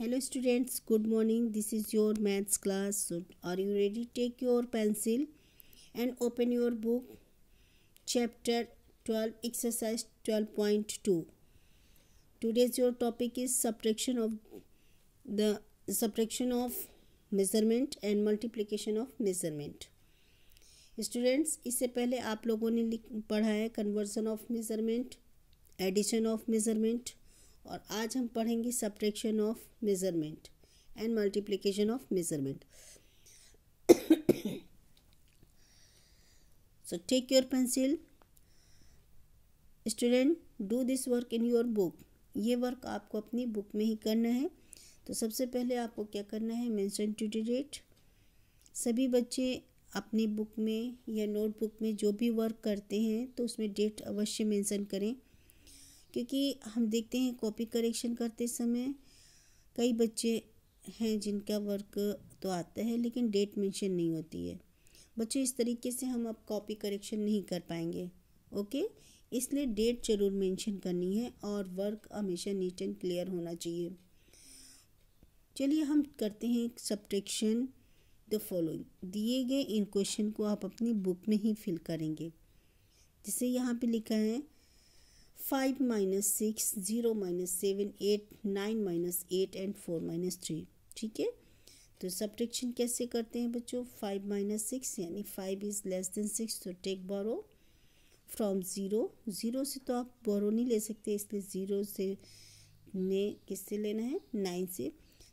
hello students good morning this is your maths class are you ready take your pencil and open your book chapter twelve exercise twelve point two today's your topic is subtraction of the subtraction of measurement and multiplication of measurement students इससे पहले आप लोगों ने पढ़ा है conversion of measurement addition of measurement और आज हम पढ़ेंगे subtraction of measurement and multiplication of measurement so take your pencil student do this work in your book ये वर्क आपको अपनी बुक में ही करना है तो सबसे पहले आपको क्या करना है मेंशन टू डेट सभी बच्चे अपनी बुक में या नोटबुक में जो भी वर्क करते हैं तो उसमें डेट अवश्य मेंशन करें क्योंकि हम देखते हैं कॉपी करेक्शन करते समय कई बच्चे हैं जिनका वर्क तो आता है लेकिन डेट मेंशन नहीं होती है बच्चों इस तरीके से हम अब कॉपी करेक्शन नहीं कर पाएंगे ओके इसलिए डेट जरूर मेंशन करनी है और वर्क हमेशा नीट एंड क्लियर होना चाहिए चलिए हम करते हैं सब्ट्रेक्शन द फॉलोइंग दिए गए इन क्वेश्चन को आप अपनी बुक में ही फिल करेंगे जैसे यहाँ पे लिखा है five minus six zero minus seven eight nine minus eight and four minus three ठीक है तो सब्ट्रैक्शन कैसे करते हैं बच्चों फाइव माइनस सिक्स यानी five is less than six तो take borrow from zero zero से तो आप बोरो नहीं ले सकते इसलिए ज़ीरो से ने किससे लेना है नाइन से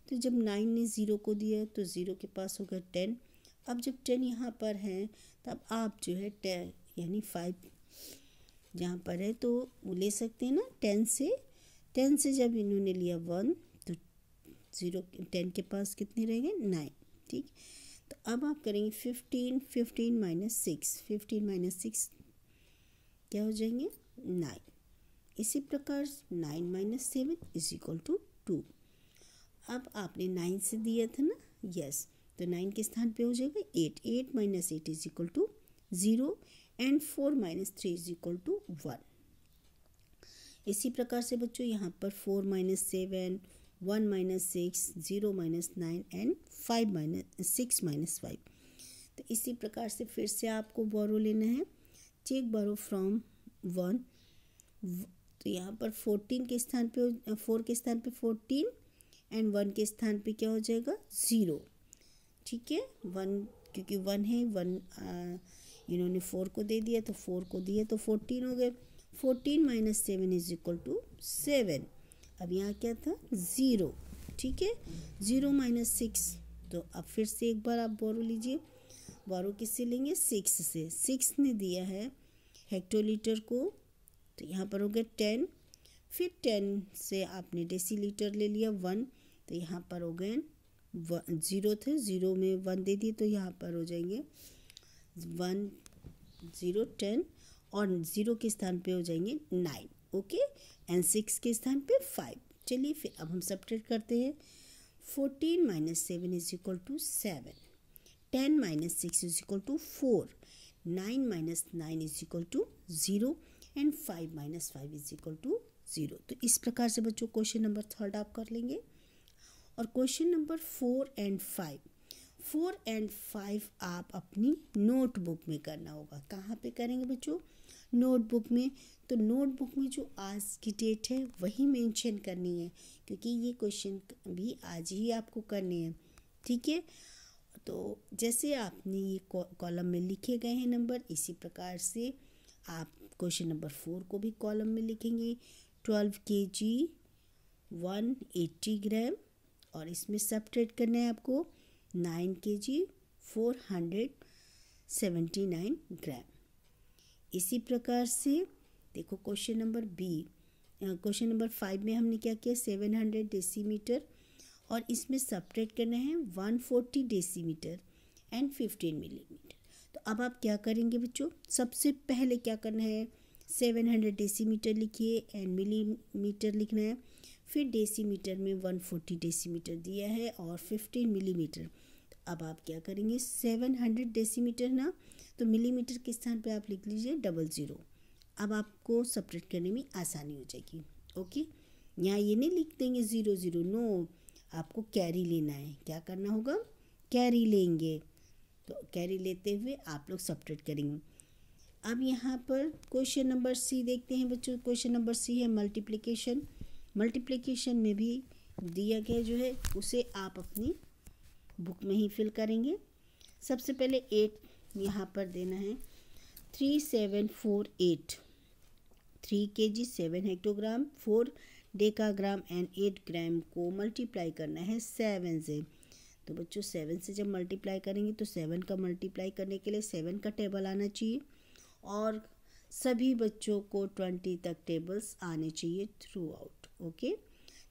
तो जब नाइन ने ज़ीरो को दिया तो ज़ीरो के पास होगा टेन अब जब टेन यहाँ पर है तब आप जो है टेन यानी फाइव जहाँ पर है तो वो ले सकते हैं ना टेन से टेन से जब इन्होंने लिया वन तो ज़ीरो टेन के पास कितने रह गए नाइन ठीक तो अब आप करेंगे fifteen fifteen minus six fifteen minus six क्या हो जाएंगे नाइन इसी प्रकार nine minus seven is equal to two अब आपने नाइन से दिया था ना यस तो नाइन के स्थान पे हो जाएगा eight eight minus eight is equal to zero and four minus three is equal to one इसी प्रकार से बच्चों यहाँ पर four minus seven one minus six zero minus nine and five minus six minus five तो इसी प्रकार से फिर से आपको बोरो लेना है चेक बोरो फ्रॉम वन तो यहाँ पर फोर्टीन के स्थान पे फोर के स्थान पे फोर्टीन एंड वन के स्थान पे क्या हो जाएगा ज़ीरो ठीक है वन क्योंकि वन है वन इन्होंने फोर को दे दिया तो फोर को दिए तो फोर्टीन हो गए fourteen minus seven is equal to seven अब यहाँ क्या था ज़ीरो ठीक है ज़ीरो माइनस सिक्स तो अब फिर से एक बार आप बोरो लीजिए बोरो किससे लेंगे सिक्स से सिक्स ने दिया है हेक्टोलीटर को तो यहाँ पर हो गया टेन फिर टेन से आपने डेसीलीटर ले लिया वन तो यहाँ पर हो गए ज़ीरो थे ज़ीरो में वन दे दिए तो यहाँ पर हो जाएंगे वन ज़ीरो टेन और ज़ीरो के स्थान पे हो जाएंगे नाइन ओके एंड सिक्स के स्थान पे फाइव चलिए फिर अब हम सब्ट्रैक्ट करते हैं fourteen minus seven is equal to seven ten minus six is equal to four nine minus nine is equal to zero and five minus five is equal to zero तो इस प्रकार से बच्चों क्वेश्चन नंबर थर्ड आप कर लेंगे और question number four and five four and five आप अपनी नोटबुक में करना होगा कहाँ पे करेंगे बच्चों नोटबुक में तो नोटबुक में जो आज की डेट है वही मेंशन करनी है क्योंकि ये क्वेश्चन भी आज ही आपको करने हैं ठीक है तो जैसे आपने ये कॉलम में लिखे गए हैं नंबर इसी प्रकार से आप क्वेश्चन नंबर फोर को भी कॉलम में लिखेंगे ट्वेल्व के जी वन एट्टी ग्राम और इसमें सब करना है आपको nine K G four hundred seventy nine gram इसी प्रकार से देखो question number B question number five में हमने क्या किया सेवन हंड्रेड डेसीमीटर और इसमें सपरेट करना है one forty decimetre and fifteen millimetre तो अब आप क्या करेंगे बच्चों सबसे पहले क्या करना है सेवन हंड्रेड डेसीमीटर लिखिए एंड मिलीमीटर लिखना है फिर डेसीमीटर में वन फोर्टी डेसीमीटर दिया है और फिफ्टीन मिलीमीटर mm अब आप क्या करेंगे सेवन हंड्रेड डेसीमीटर ना तो मिलीमीटर के स्थान पर आप लिख लीजिए डबल ज़ीरो अब आपको सपरेट करने में आसानी हो जाएगी ओके यहाँ ये नहीं लिख देंगे ज़ीरो ज़ीरो नो आपको कैरी लेना है क्या करना होगा कैरी लेंगे तो कैरी लेते हुए आप लोग सपरेट करेंगे अब यहाँ पर क्वेश्चन नंबर सी देखते हैं बच्चों क्वेश्चन नंबर सी है मल्टीप्लिकेशन मल्टीप्लिकेशन में भी दिया गया जो है उसे आप अपनी बुक में ही फिल करेंगे सबसे पहले एट यहाँ पर देना है three seven four eight three K G seven hectogram four decagram and eight gram को मल्टीप्लाई करना है सेवन से तो बच्चों सेवन से जब मल्टीप्लाई करेंगे तो सेवन का मल्टीप्लाई करने के लिए सेवन का टेबल आना चाहिए और सभी बच्चों को ट्वेंटी तक टेबल्स आने चाहिए थ्रू आउट ओके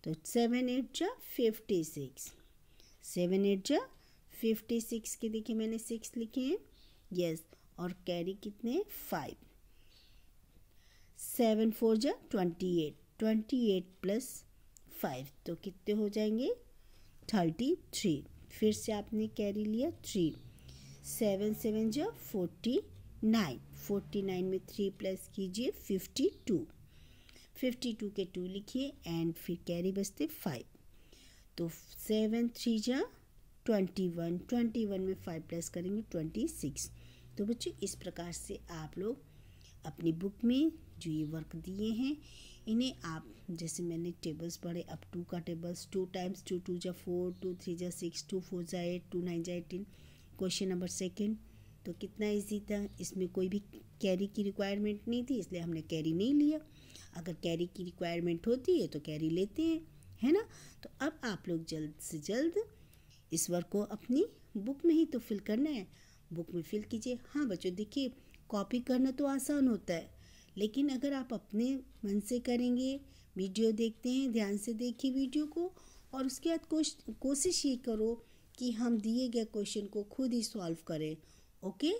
तो सेवन एट जा फिफ्टी सिक्स सेवन एट जा फिफ्टी सिक्स के देखिए मैंने सिक्स लिखे हैं यस और कैरी कितने फाइव सेवन फोर जा twenty eight twenty eight plus five तो कितने हो जाएंगे थर्टी थ्री फिर से आपने कैरी लिया थ्री सेवन सेवन जो फोर्टी नाइन फोर्टी नाइन में थ्री प्लस कीजिए फिफ्टी टू फिफ्टी टू के टू लिखिए एंड फिर कैरी बचते फाइव तो सेवन थ्री जा ट्वेंटी वन ट्वेंटी वन में फाइव प्लस करेंगे ट्वेंटी सिक्स तो बच्चों इस प्रकार से आप लोग अपनी बुक में जो ये वर्क दिए हैं इन्हें आप जैसे मैंने टेबल्स पढ़े अप टू का tables two times two two जा फोर टू थ्री जा सिक्स टू फोर जा एट टू नाइन जा एटीन क्वेश्चन नंबर सेकेंड तो कितना इजी था इसमें कोई भी कैरी की रिक्वायरमेंट नहीं थी इसलिए हमने कैरी नहीं लिया अगर कैरी की रिक्वायरमेंट होती है तो कैरी लेते हैं है ना तो अब आप लोग जल्द से जल्द इस वर्क को अपनी बुक में ही तो फिल करना है बुक में फिल कीजिए हाँ बच्चों देखिए कॉपी करना तो आसान होता है लेकिन अगर आप अपने मन से करेंगे वीडियो देखते हैं ध्यान से देखिए वीडियो को और उसके बाद कोश कोशिश ये करो कि हम दिए गए क्वेश्चन को खुद ही सॉल्व करें ओके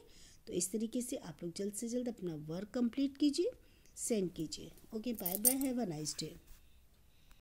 तो इस तरीके से आप लोग जल्द से जल्द अपना वर्क कंप्लीट कीजिए सेंड कीजिए okay bye bye have a nice day